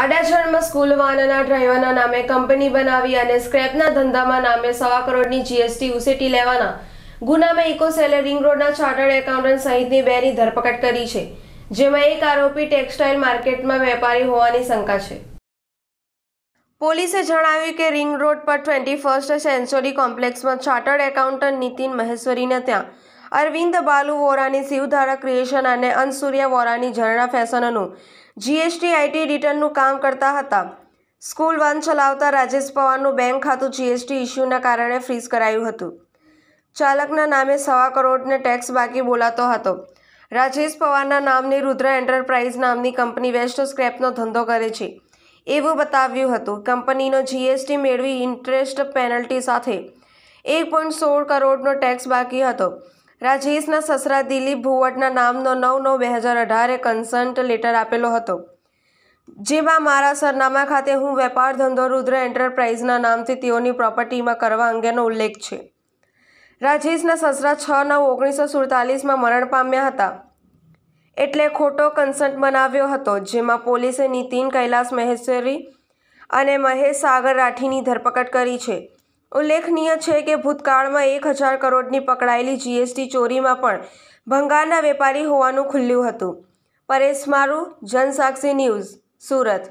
આડાછડમાં school વાહનના ડ્રાઈવરના નામે company બનાવી અને સ્ક્રેપના ધંધામાં નામે સવા કરોડની જીએસટી ઉસેટી લેવાના ગુનામાં ઇકોસેલે રિંગ રોડના ચાર્ટર્ડ એકાઉન્ટન્ટ સહિતની બેની ધરપકડ કરી છે જેમાં એક આરોપી ટેક્સટાઇલ માર્કેટમાં વેપારી હોવાની શંકા છે પોલીસે જણાવ્યું કે રિંગ રોડ પર ટ્વેન્ટી ફર્સ્ટ સેન્ચુરી કોમ્પ્લેક્સમાં ચાર્ટર્ડ એકાઉન્ટન્ટ નીતિન મહેશ્વરીને ત્યાં અરવિંદ બાલુ વોરાની શિવધારા ક્રિએશન અને અનસૂર્યા વોરાની ઝરણા ફેશનનું જીએસટી આઈટી રિટર્નનું કામ કરતા હતા સ્કૂલ વાન ચલાવતા રાજેશ પવારનું બેંક ખાતું જીએસટી ઇસ્યુના કારણે ફ્રીઝ કરાયું હતું ચાલકના નામે સવા કરોડને ટેક્સ બાકી બોલાતો હતો રાજેશ પવારના નામની રુદ્ર એન્ટરપ્રાઇઝ નામની કંપની વેસ્ટ સ્ક્રેપનો ધંધો કરે છે એવું બતાવ્યું હતું કંપનીનો જીએસટી મેળવી ઇન્ટરેસ્ટ પેનલ્ટી સાથે એક પોઈન્ટ સોળ કરોડનો ટેક્સ બાકી હતો રાજેશના સસરા દિલીપ ભુવટના નામનો નવ નવ બે હજાર અઢારે કન્સન્ટ લેટર આપેલો હતો જેમાં મારા સરનામા ખાતે હું વેપાર ધંધો રુદ્ર એન્ટરપ્રાઇઝના નામથી તેઓની પ્રોપર્ટીમાં કરવા અંગેનો ઉલ્લેખ છે રાજેશના સસરા છ નવ ઓગણીસો સુડતાલીસમાં મરણ પામ્યા હતા એટલે ખોટો કન્સન્ટ બનાવ્યો હતો જેમાં પોલીસે નીતિન કૈલાસ મહેશ્વરી અને મહેશ સાગર રાઠીની ધરપકડ કરી છે ઉલ્લેખનીય છે કે ભૂતકાળમાં એક હજાર કરોડની પકડાયેલી જીએસટી ચોરીમાં પણ ભંગારના વેપારી હોવાનું ખુલ્યું હતું પરેશ મારું જનસાક્ષી ન્યૂઝ સુરત